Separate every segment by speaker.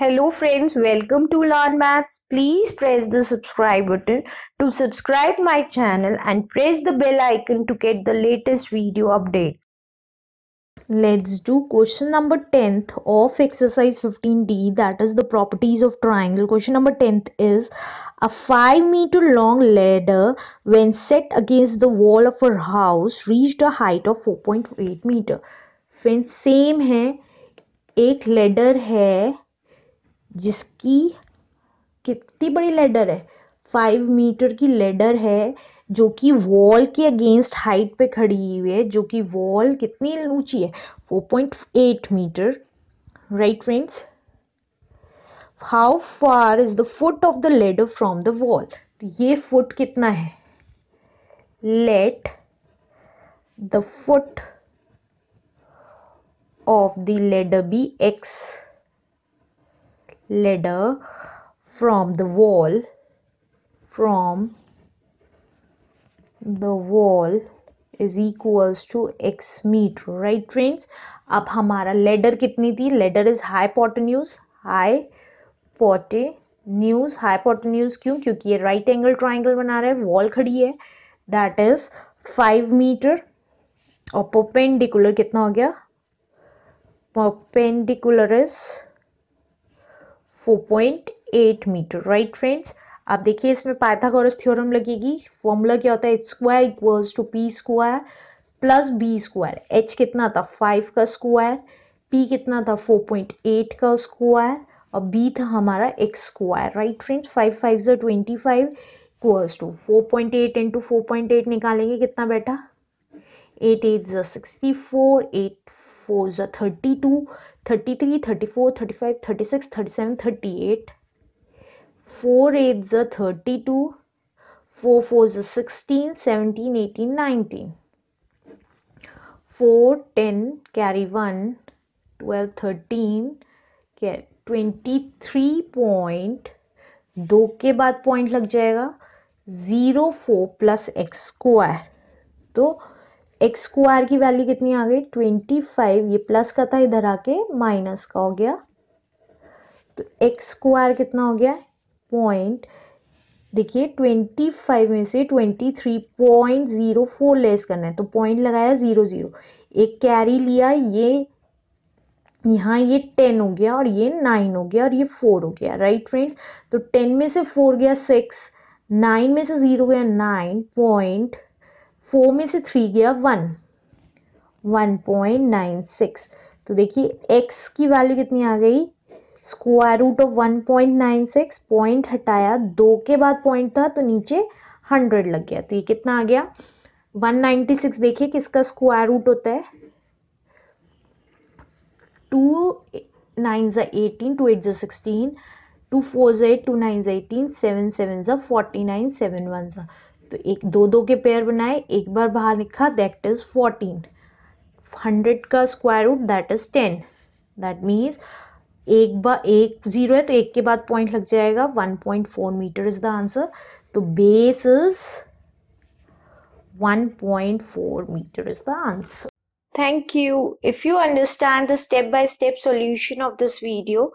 Speaker 1: Hello friends, welcome to Learn Maths. Please press the subscribe button to subscribe my channel and press the bell icon to get the latest video updates. Let's do question number 10th of exercise 15D that is the properties of triangle. Question number 10th is a 5 meter long ladder when set against the wall of a house reached a height of 4.8 meter. Friends same hai eight ladder hai. जिसकी कितनी बड़ी ladder है five metre की ladder है जो कि wall के against height पे खड़ी हुई है जो कि वॉल कितनी ऊंची है four point eight metre right friends how far is the foot of the ladder from the wall तो ये फुट कितना है let the foot of the ladder be X ladder from the wall from the wall is equals to X metre right friends अब हमारा ladder कितनी थी ladder is न्यूज hypotenuse न्यूज क्यों क्योंकि ये राइट एंगल ट्राइंगल बना रहा है वॉल खड़ी है दैट इज फाइव मीटर और पोपेंडिकुलर कितना हो गया perpendicular is 4.8 metre right friends आप देखिए इसमें पाइथागोरस थ्योरम लगेगी फॉर्मूला क्या होता है H square equals to P square plus B square H कितना था फाइव का स्क्वायर पी कितना था फोर पॉइंट एट का स्क्वायर और बी था हमारा X square right friends five five जो twenty five equals to four point eight into four point eight निकालेंगे कितना बैठा एट एट ज सिक्सटी फोर एट फोर ज thirty two thirty three thirty four thirty five thirty six thirty seven thirty eight four eight ज thirty two four four ज sixteen seventeen eighteen nineteen four ten carry one twelve thirteen twenty three point दो के बाद point लग जाएगा zero four plus X square तो X square की value कितनी आ गई ट्वेंटी फाइव ये प्लस का था इधर आके माइनस का हो गया तो एक्स स्क्वायर कितना हो गया पॉइंट देखिए ट्वेंटी फाइव में से twenty three point zero four less करना है तो पॉइंट लगाया ज़ीरो ज़ीरो एक कैरी लिया ये यहाँ ये टेन हो गया और ये नाइन हो गया और ये फोर हो गया राइट फ्रेंड्स तो टेन में से फोर गया सिक्स नाइन में से ज़ीरो गया नाइन पॉइंट फोर में से थ्री गया one one point nine six तो देखिए एक्स की वैल्यू कितनी आ गई square root of one point nine six point हटाया दो के बाद पॉइंट था तो नीचे हंड्रेड लग गया तो ये कितना आ गया वन नाइन्टी सिक्स देखिए किसका स्क्वायर रूट होता है टू नाइन ज़ा एटीन टू एट ज़ा सिक्सटीन टू फोर ज़ा एट टू नाइन ज़ा एटीन सेवन सेवन ज़ा फोर्टी नाइन सेवन वन ज़ा तो एक दो दो के पेयर बनाए एक बार बाहर लिखा दैट इज फोर्टीन हंड्रेड का square root that is ten that means एक बार एक जीरो है तो एक के बाद पॉइंट लग जाएगा one point four metre is the answer तो base is one point four metre is the answer Thank you. If you understand the step-by-step -step solution of this video,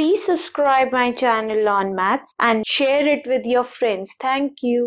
Speaker 1: please subscribe my channel on maths and share it with your friends. Thank you.